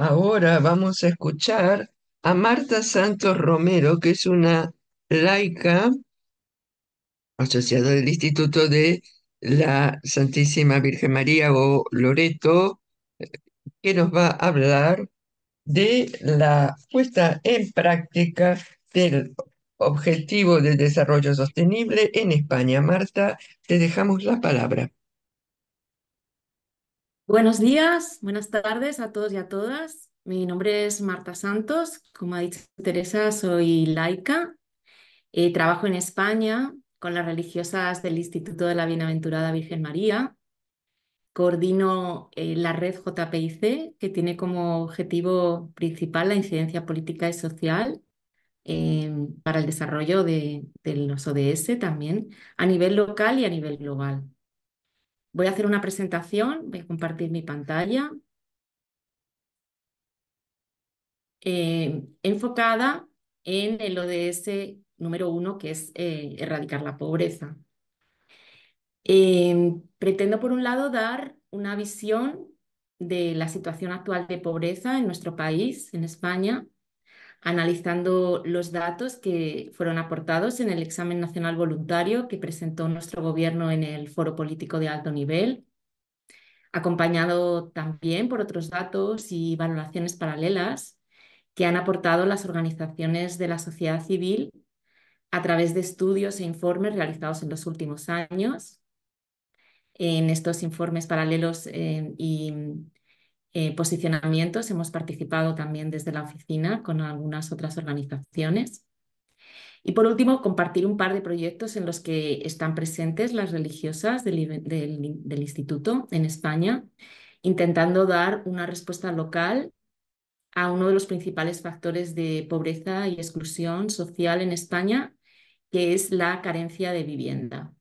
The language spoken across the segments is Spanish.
Ahora vamos a escuchar a Marta Santos Romero, que es una laica asociada del Instituto de la Santísima Virgen María o Loreto, que nos va a hablar de la puesta en práctica del objetivo de desarrollo sostenible en España. Marta, te dejamos la palabra. Buenos días, buenas tardes a todos y a todas. Mi nombre es Marta Santos. Como ha dicho Teresa, soy laica. Eh, trabajo en España con las religiosas del Instituto de la Bienaventurada Virgen María. Coordino eh, la red JPIC, que tiene como objetivo principal la incidencia política y social eh, para el desarrollo de los ODS también, a nivel local y a nivel global. Voy a hacer una presentación, voy a compartir mi pantalla. Eh, enfocada en el ODS número uno, que es eh, erradicar la pobreza. Eh, pretendo, por un lado, dar una visión de la situación actual de pobreza en nuestro país, en España, analizando los datos que fueron aportados en el examen nacional voluntario que presentó nuestro gobierno en el foro político de alto nivel, acompañado también por otros datos y valoraciones paralelas que han aportado las organizaciones de la sociedad civil a través de estudios e informes realizados en los últimos años. En estos informes paralelos eh, y eh, posicionamientos. Hemos participado también desde la oficina con algunas otras organizaciones. Y por último, compartir un par de proyectos en los que están presentes las religiosas del instituto en España, intentando dar una respuesta local a uno de los principales factores de pobreza y exclusión social en España, que es la carencia de vivienda.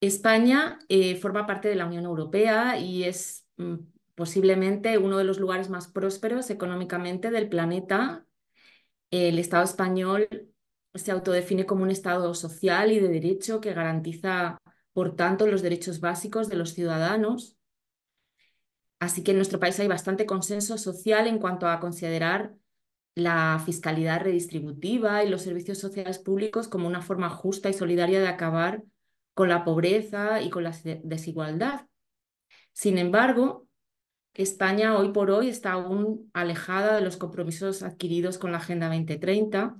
España eh, forma parte de la Unión Europea y es mm, posiblemente uno de los lugares más prósperos económicamente del planeta. El Estado español se autodefine como un Estado social y de derecho que garantiza, por tanto, los derechos básicos de los ciudadanos. Así que en nuestro país hay bastante consenso social en cuanto a considerar la fiscalidad redistributiva y los servicios sociales públicos como una forma justa y solidaria de acabar con la pobreza y con la desigualdad. Sin embargo, España hoy por hoy está aún alejada de los compromisos adquiridos con la Agenda 2030,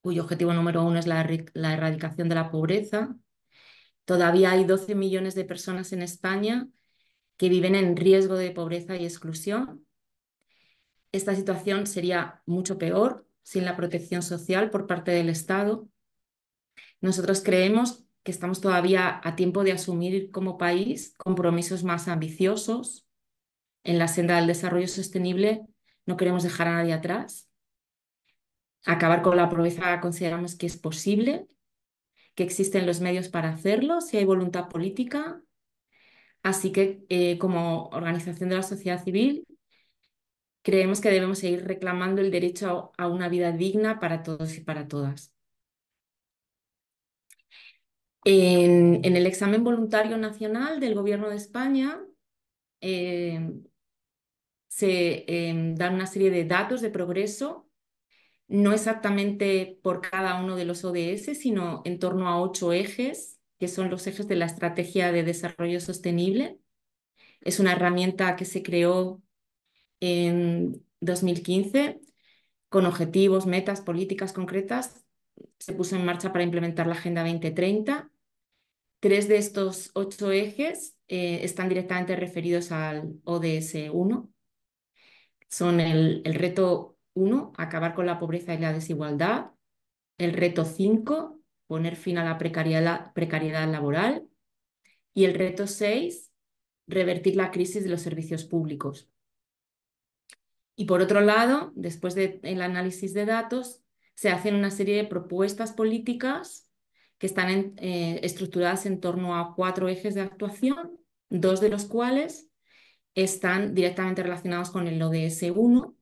cuyo objetivo número uno es la, erradicación de la pobreza. Todavía hay 12 millones de personas en España que viven en riesgo de pobreza y exclusión. Esta situación sería mucho peor sin la protección social por parte del Estado. Nosotros creemos que estamos todavía a tiempo de asumir como país compromisos más ambiciosos en la senda del desarrollo sostenible. No queremos dejar a nadie atrás. Acabar con la pobreza consideramos que es posible, que existen los medios para hacerlo, si hay voluntad política. Así que eh, como organización de la sociedad civil creemos que debemos seguir reclamando el derecho a una vida digna para todos y para todas. En, el examen voluntario nacional del Gobierno de España em, se em, dan una serie de datos de progreso, no exactamente por cada uno de los ODS, sino en torno a ocho ejes, que son los ejes de la Estrategia de Desarrollo Sostenible. Es una herramienta que se creó en 2015 con objetivos, metas, políticas concretas. Se puso en marcha para implementar la Agenda 2030 Tres de estos ocho ejes eh, están directamente referidos al ODS 1. Son el, reto 1, acabar con la pobreza y la desigualdad. El reto 5, poner fin a la precariedad, laboral. Y el reto 6, revertir la crisis de los servicios públicos. Y por otro lado, después del análisis de datos, se hacen una serie de propuestas políticas que están eh, estructuradas en torno a cuatro ejes de actuación, dos de los cuales están directamente relacionados con el ODS 1,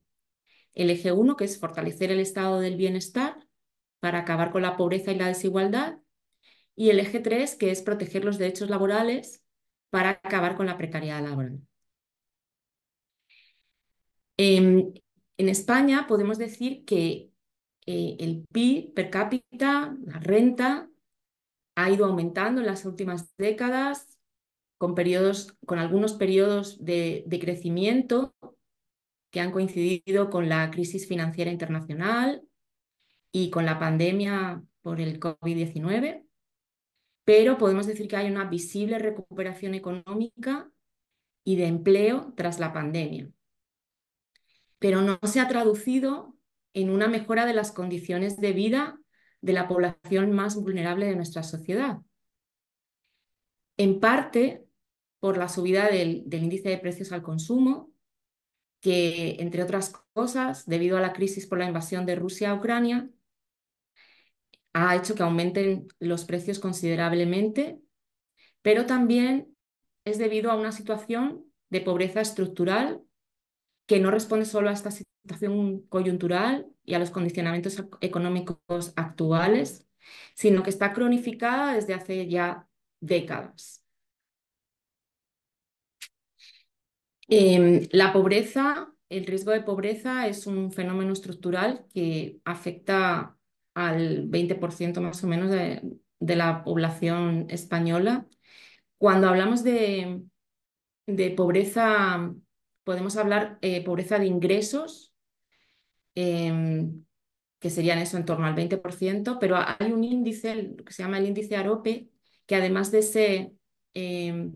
el eje 1, que es fortalecer el estado del bienestar para acabar con la pobreza y la desigualdad, y el eje 3, que es proteger los derechos laborales para acabar con la precariedad laboral. Em, en, España podemos decir que eh, el PIB per cápita, la renta, ha ido aumentando en las últimas décadas, con, con algunos periodos de, de crecimiento que han coincidido con la crisis financiera internacional y con la pandemia por el COVID-19, pero podemos decir que hay una visible recuperación económica y de empleo tras la pandemia. Pero no se ha traducido en una mejora de las condiciones de vida de la población más vulnerable de nuestra sociedad. En parte por la subida del, índice de precios al consumo, que, entre otras cosas, debido a la crisis por la invasión de Rusia a Ucrania, ha hecho que aumenten los precios considerablemente, pero también es debido a una situación de pobreza estructural que no responde solo a esta situación coyuntural, y a los condicionamientos económicos actuales, sino que está cronificada desde hace ya décadas. Em, la pobreza, el riesgo de pobreza es un fenómeno estructural que afecta al 20% más o menos de, la población española. Cuando hablamos de, pobreza, podemos hablar de eh, pobreza de ingresos, Em, que serían eso en torno al 20%, pero hay un índice, que se llama el índice AROPE, que además de, ese, em,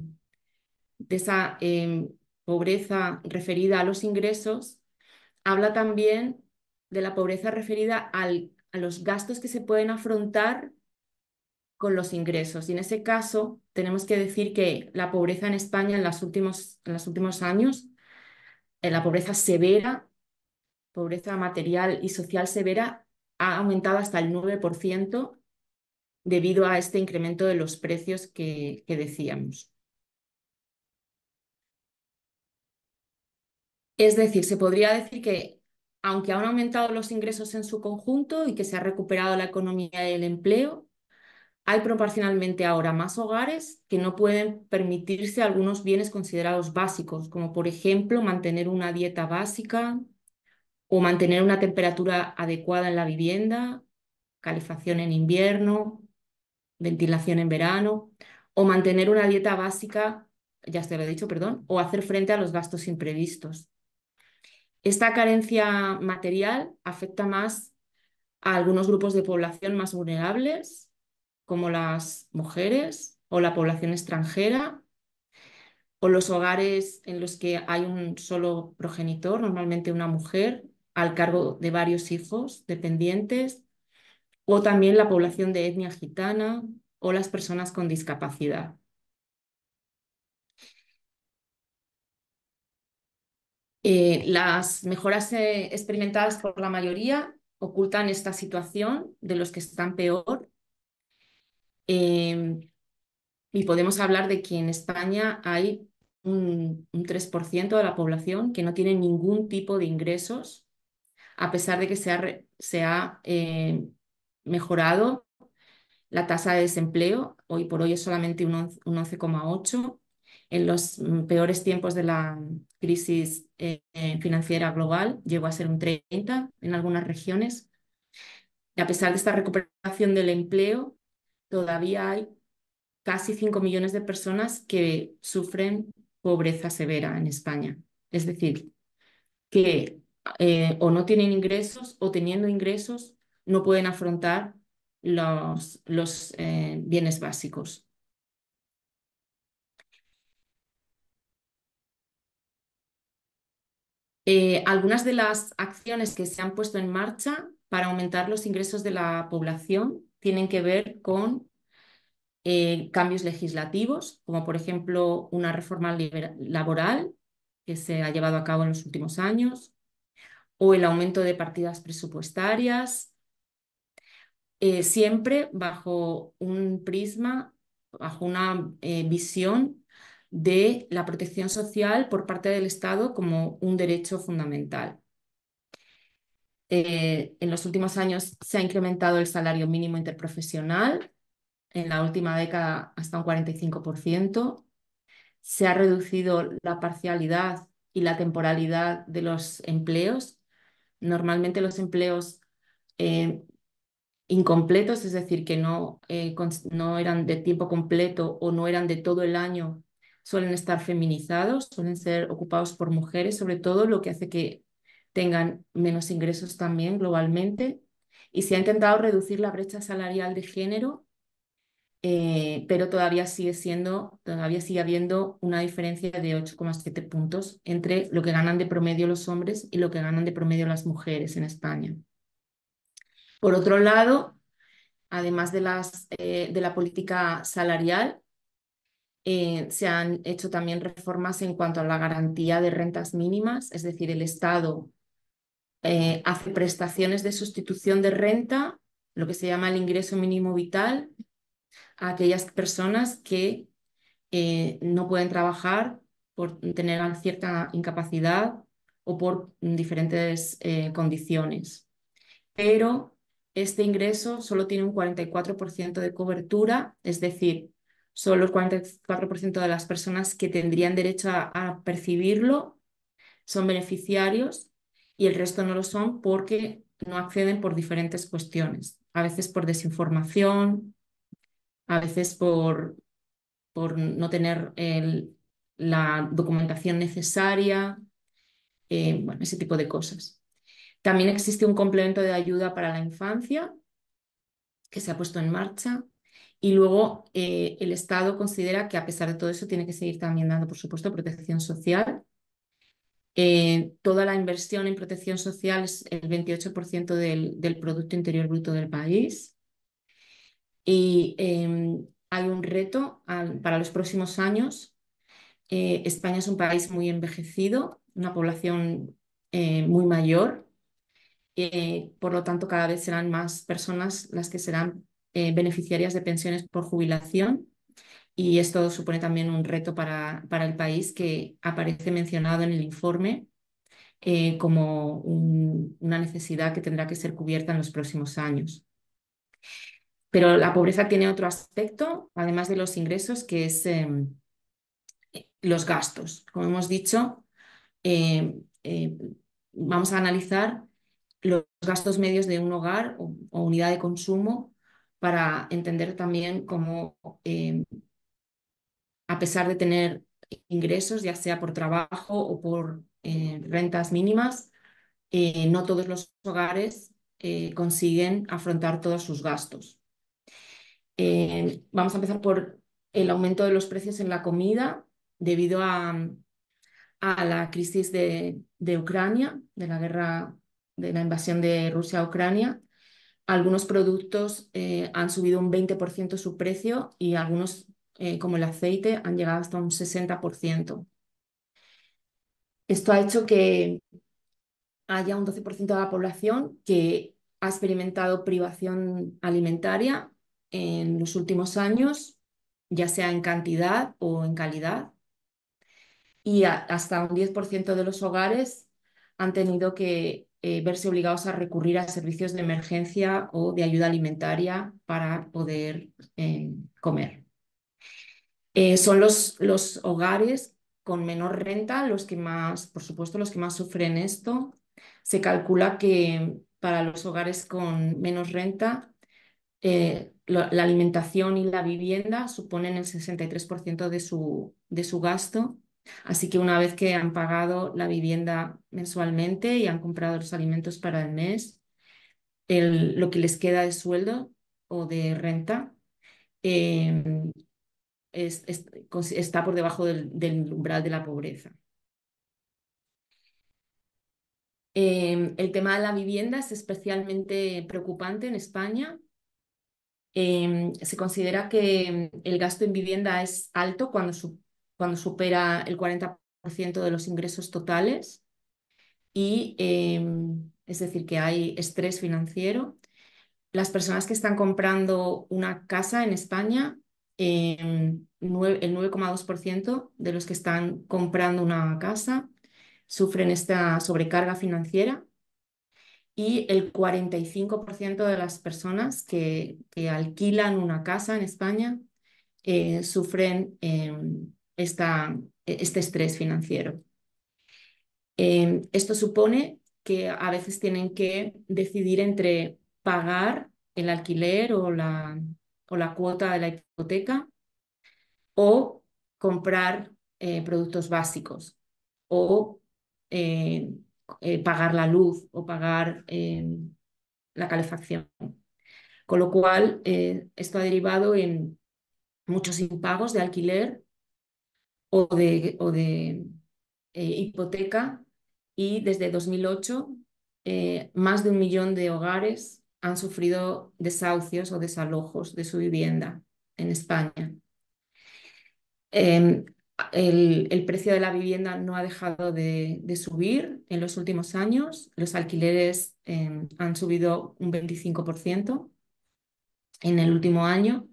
esa em, pobreza referida a los ingresos, habla también de la pobreza referida al, a los gastos que se pueden afrontar con los ingresos. Y en ese caso, tenemos que decir que la pobreza en España en los últimos, en los últimos años, eh, la pobreza severa, pobreza material y social severa ha aumentado hasta el 9% debido a este incremento de los precios que, decíamos. Es decir, se podría decir que aunque han aumentado los ingresos en su conjunto y que se ha recuperado la economía y el empleo, hay proporcionalmente ahora más hogares que no pueden permitirse algunos bienes considerados básicos, como por ejemplo mantener una dieta básica, o mantener una temperatura adecuada en la vivienda, calefacción en invierno, ventilación en verano, o mantener una dieta básica, ya se lo he dicho, perdón, o hacer frente a los gastos imprevistos. Esta carencia material afecta más a algunos grupos de población más vulnerables, como las mujeres o la población extranjera, o los hogares en los que hay un solo progenitor, normalmente una mujer, al cargo de varios hijos dependientes, o también la población de etnia gitana o las personas con discapacidad. Eh, las mejoras eh, experimentadas por la mayoría ocultan esta situación de los que están peor. Eh, y podemos hablar de que en España hay un, un 3% de la población que no tiene ningún tipo de ingresos a pesar de que se ha, eh, mejorado la tasa de desempleo, hoy por hoy es solamente un 11,8. En los mm, peores tiempos de la crisis eh, financiera global llegó a ser un 30 en algunas regiones. Y a pesar de esta recuperación del empleo, todavía hay casi 5 millones de personas que sufren pobreza severa en España. Es decir, que eh, o no tienen ingresos o teniendo ingresos no pueden afrontar los, eh, bienes básicos. Eh, algunas de las acciones que se han puesto en marcha para aumentar los ingresos de la población tienen que ver con cambios legislativos, como por ejemplo una reforma laboral que se ha llevado a cabo en los últimos años, o el aumento de partidas presupuestarias, eh, siempre bajo un prisma, bajo una eh, visión de la protección social por parte del Estado como un derecho fundamental. Eh, en los últimos años se ha incrementado el salario mínimo interprofesional, en la última década hasta un 45%, se ha reducido la parcialidad y la temporalidad de los empleos normalmente los empleos eh, incompletos, es decir, que no, eh, no eran de tiempo completo o no eran de todo el año, suelen estar feminizados, suelen ser ocupados por mujeres, sobre todo lo que hace que tengan menos ingresos también globalmente. Y se ha intentado reducir la brecha salarial de género eh, pero todavía sigue siendo, todavía sigue habiendo una diferencia de 8,7 puntos entre lo que ganan de promedio los hombres y lo que ganan de promedio las mujeres en España. Por otro lado, además de, las, eh, de la política salarial, eh, se han hecho también reformas en cuanto a la garantía de rentas mínimas, es decir, el Estado hace prestaciones de sustitución de renta, lo que se llama el ingreso mínimo vital, a aquellas personas que eh, no pueden trabajar por tener cierta incapacidad o por diferentes eh, condiciones. Pero este ingreso solo tiene un 44% de cobertura, es decir, solo el 44% de las personas que tendrían derecho a, percibirlo son beneficiarios y el resto no lo son porque no acceden por diferentes cuestiones, a veces por desinformación, a veces por, por no tener la documentación necesaria, eh, bueno, ese tipo de cosas. También existe un complemento de ayuda para la infancia que se ha puesto en marcha y luego eh, el Estado considera que a pesar de todo eso tiene que seguir también dando, por supuesto, protección social. Eh, toda la inversión en protección social es el 28% del, del Producto Interior Bruto del país. Y em, hay un reto para los próximos años. Eh, España es un país muy envejecido, una población eh, muy mayor. Eh, por lo tanto, cada vez serán más personas las que serán beneficiarias de pensiones por jubilación. Y esto supone también un reto para, para el país que aparece mencionado en el informe como una necesidad que tendrá que ser cubierta en los próximos años. Pero la pobreza tiene otro aspecto, además de los ingresos, que es em, eh, los gastos. Como hemos dicho, em, eh, vamos a analizar los gastos medios de un hogar o unidad de consumo para entender también cómo, em, a pesar de tener ingresos, ya sea por trabajo o por eh, rentas mínimas, no todos los hogares consiguen afrontar todos sus gastos. Eh, vamos a empezar por el aumento de los precios en la comida debido a, la crisis de, Ucrania, de la guerra, de la invasión de Rusia a Ucrania. Algunos productos eh, han subido un 20% su precio y algunos, eh, como el aceite, han llegado hasta un 60%. Esto ha hecho que haya un 12% de la población que ha experimentado privación alimentaria en los últimos años, ya sea en cantidad o en calidad, y hasta un 10% de los hogares han tenido que eh, verse obligados a recurrir a servicios de emergencia o de ayuda alimentaria para poder eh, comer. Eh, son los, los hogares con menor renta los que más, por supuesto, los que más sufren esto. Se calcula que para los hogares con menos renta eh, la alimentación y la vivienda suponen el 63% de su, de su gasto. Así que una vez que han pagado la vivienda mensualmente y han comprado los alimentos para el mes, lo que les queda de sueldo o de renta eh, está por debajo del, umbral de la pobreza. Eh, el tema de la vivienda es especialmente preocupante en España Em, se considera que em, el gasto en vivienda es alto cuando, cuando supera el 40% de los ingresos totales y em, es decir, que hay estrés financiero. Las personas que están comprando una casa en España, el 9,2% de los que están comprando una casa sufren esta sobrecarga financiera y el 45% de las personas que, alquilan una casa en España eh, sufren em, esta, este estrés financiero. Em, esto supone que a veces tienen que decidir entre pagar el alquiler o la, o la cuota de la hipoteca o comprar eh, productos básicos o eh, eh, pagar la luz o pagar eh, la calefacción. Con lo cual, eh, esto ha derivado en muchos impagos de alquiler o de, hipoteca y desde 2008 más de un millón de hogares han sufrido desahucios o desalojos de su vivienda en España. Em, el, precio de la vivienda no ha dejado de, subir en los últimos años. Los alquileres em, han subido un 25% en el último año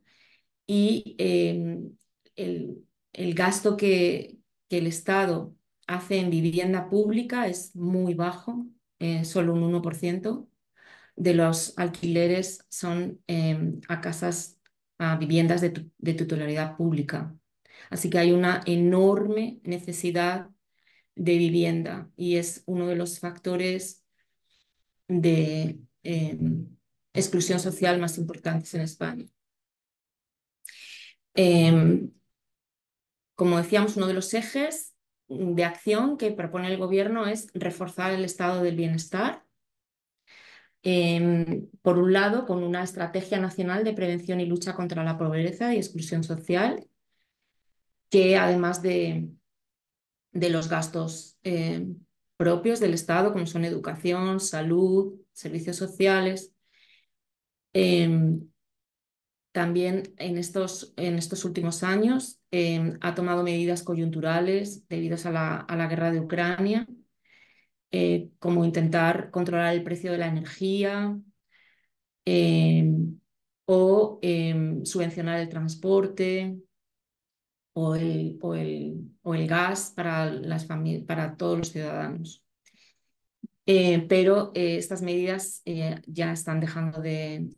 y em, el, gasto que, el Estado hace en vivienda pública es muy bajo, eh, solo un 1% de los alquileres son em, a casas, a viviendas de, tutelaridad de pública. Así que hay una enorme necesidad de vivienda y es uno de los factores de em, exclusión social más importantes en España. Em, como decíamos, uno de los ejes de acción que propone el gobierno es reforzar el estado del bienestar. Em, por un lado, con una estrategia nacional de prevención y lucha contra la pobreza y exclusión social, que además de, los gastos eh, propios del Estado, como son educación, salud, servicios sociales, eh, también en estos, en estos últimos años eh, ha tomado medidas coyunturales debidas a la, guerra de Ucrania, como intentar controlar el precio de la energía o subvencionar el transporte, o el, o el, gas para, las para todos los ciudadanos. Eh, pero eh, estas medidas eh, ya están dejando de,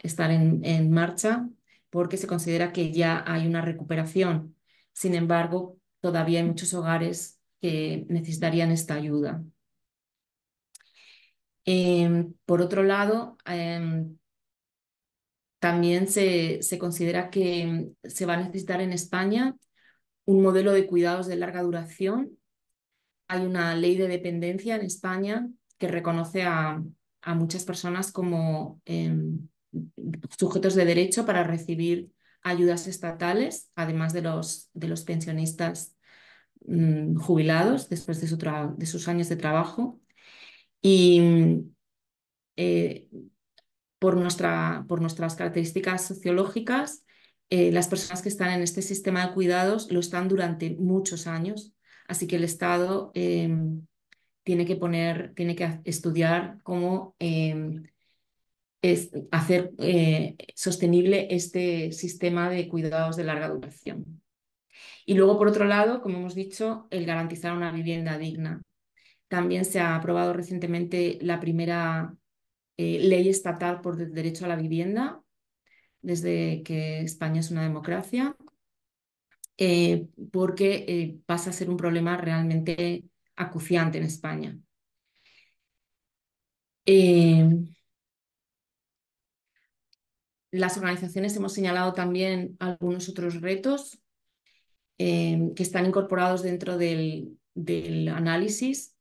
estar en, en, marcha porque se considera que ya hay una recuperación. Sin embargo, todavía hay muchos hogares que necesitarían esta ayuda. Em, por otro lado, em, también se, se considera que mm, se va a necesitar en España un modelo de cuidados de larga duración. Hay una ley de dependencia en España que reconoce a, muchas personas como em, sujetos de derecho para recibir ayudas estatales, además de los, de los pensionistas mm, jubilados después de, sus años de trabajo. Y mm, eh, por, nuestra, por nuestras características sociológicas, eh, las personas que están en este sistema de cuidados lo están durante muchos años, así que el Estado em, tiene que poner, tiene que estudiar cómo em, es, hacer eh, sostenible este sistema de cuidados de larga duración. Y luego, por otro lado, como hemos dicho, el garantizar una vivienda digna. También se ha aprobado recientemente la primera eh, ley estatal por el derecho a la vivienda, desde que España es una democracia, eh, porque eh, pasa a ser un problema realmente acuciante en España. las organizaciones hemos señalado también algunos otros retos que están incorporados dentro del, del análisis,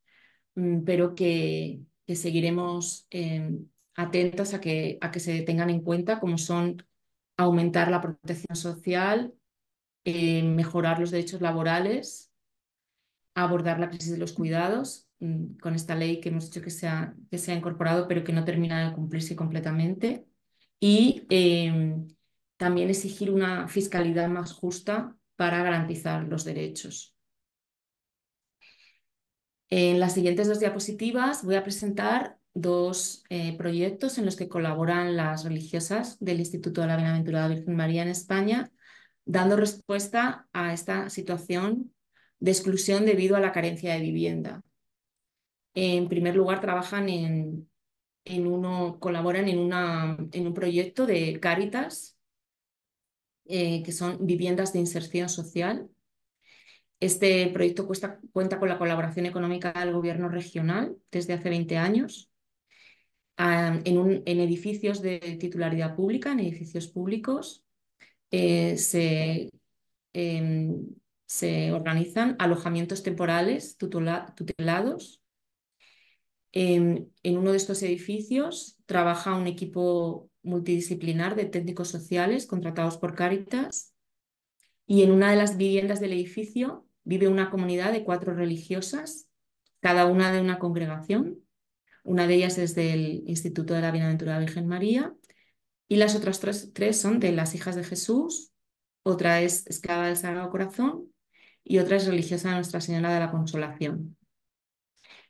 mm, pero que, que seguiremos em, atentas atentos a que, a que se tengan en cuenta, como son aumentar la protección social, em, mejorar los derechos laborales, abordar la crisis de los cuidados mm, con esta ley que hemos dicho que se ha, que incorporado, pero que no termina de cumplirse completamente. Y em, también exigir una fiscalidad más justa para garantizar los derechos. En las siguientes dos diapositivas voy a presentar dos eh, proyectos en los que colaboran las religiosas del Instituto de la Bienaventurada Virgen María en España, dando respuesta a esta situación de exclusión debido a la carencia de vivienda. En primer lugar, trabajan en, uno, colaboran en, una, en un proyecto de Cáritas, eh, que son viviendas de inserción social, este proyecto cuenta con la colaboración económica del gobierno regional desde hace 20 años. en, edificios de titularidad pública, en edificios públicos, eh, em, se, organizan alojamientos temporales tutelados. Em, en uno de estos edificios trabaja un equipo multidisciplinar de técnicos sociales contratados por Caritas y en una de las viviendas del edificio vive una comunidad de cuatro religiosas, cada una de una congregación. Una de ellas es del Instituto de la Bienaventurada Virgen María y las otras tres, tres son de las hijas de Jesús, otra es esclava del Sagrado Corazón y otra es religiosa de Nuestra Señora de la Consolación.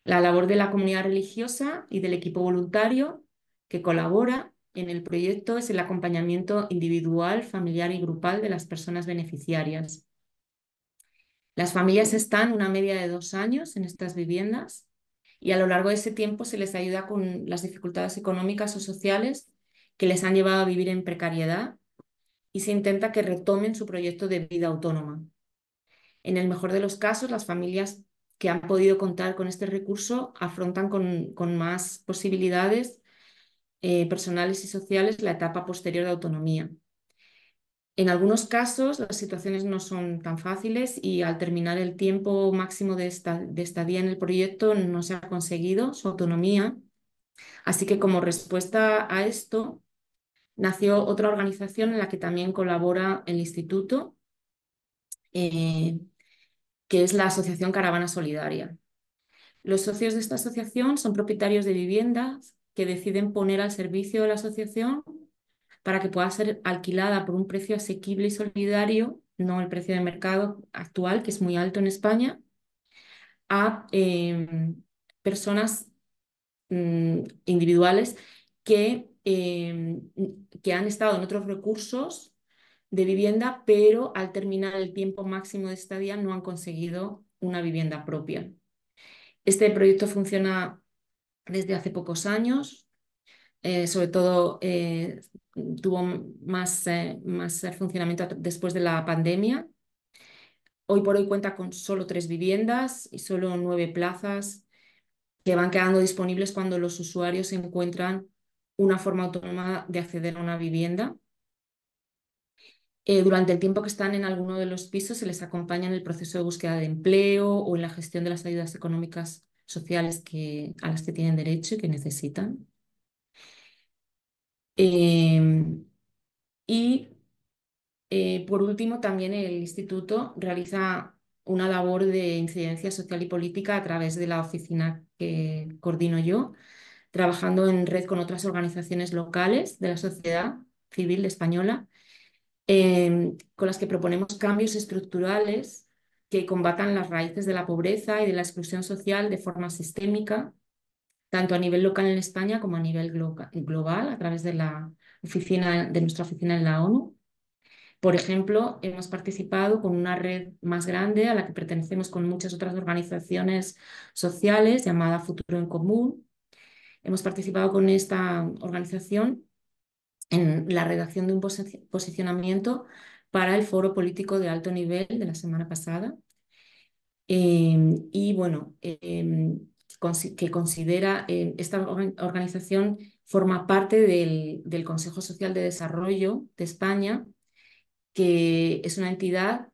La labor de la comunidad religiosa y del equipo voluntario que colabora en el proyecto es el acompañamiento individual, familiar y grupal de las personas beneficiarias, las familias están una media de dos años en estas viviendas y a lo largo de ese tiempo se les ayuda con las dificultades económicas o sociales que les han llevado a vivir en precariedad y se intenta que retomen su proyecto de vida autónoma. En el mejor de los casos, las familias que han podido contar con este recurso afrontan con, más posibilidades eh, personales y sociales la etapa posterior de autonomía. En algunos casos las situaciones no son tan fáciles y al terminar el tiempo máximo de, estadía en el proyecto no se ha conseguido su autonomía. Así que como respuesta a esto, nació otra organización en la que también colabora el instituto, eh, que es la Asociación Caravana Solidaria. Los socios de esta asociación son propietarios de viviendas que deciden poner al servicio de la asociación para que pueda ser alquilada por un precio asequible y solidario, no el precio de mercado actual, que es muy alto en España, a em, personas mm, individuales que, em, que han estado en otros recursos de vivienda, pero al terminar el tiempo máximo de estadía no han conseguido una vivienda propia. Este proyecto funciona desde hace pocos años, eh, sobre todo eh, tuvo más, eh, más funcionamiento después de la pandemia. Hoy por hoy cuenta con solo tres viviendas y solo nueve plazas que van quedando disponibles cuando los usuarios encuentran una forma autónoma de acceder a una vivienda. durante el tiempo que están en alguno de los pisos se les acompaña en el proceso de búsqueda de empleo o en la gestión de las ayudas económicas sociales que, a las que tienen derecho y que necesitan. Em, y eh, por último, también el instituto realiza una labor de incidencia social y política a través de la oficina que coordino yo, trabajando en red con otras organizaciones locales de la sociedad civil española, em, con las que proponemos cambios estructurales que combatan las raíces de la pobreza y de la exclusión social de forma sistémica tanto a nivel local en España como a nivel global, a través de, la oficina, de nuestra oficina en la ONU. Por ejemplo, hemos participado con una red más grande a la que pertenecemos con muchas otras organizaciones sociales llamada Futuro en Común. Hemos participado con esta organización en la redacción de un posicionamiento para el foro político de alto nivel de la semana pasada. Eh, y bueno, eh, que considera eh, esta organización forma parte del, Consejo Social de Desarrollo de España, que es una entidad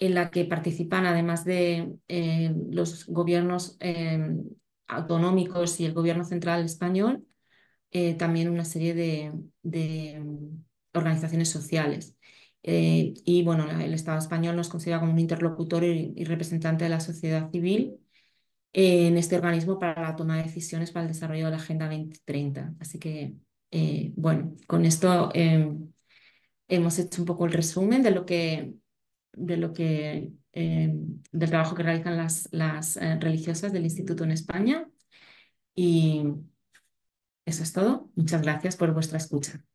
en la que participan, además de eh, los gobiernos em, autonómicos y el gobierno central español, eh, también una serie de, em, organizaciones sociales. y bueno, el Estado español nos considera como un interlocutor y representante de la sociedad civil en este organismo para la toma de decisiones para el desarrollo de la Agenda 2030. Así que, eh, bueno, con esto em, hemos hecho un poco el resumen de lo que, de lo que em, del trabajo que realizan las, las eh, religiosas del Instituto en España. Y eso es todo. Muchas gracias por vuestra escucha.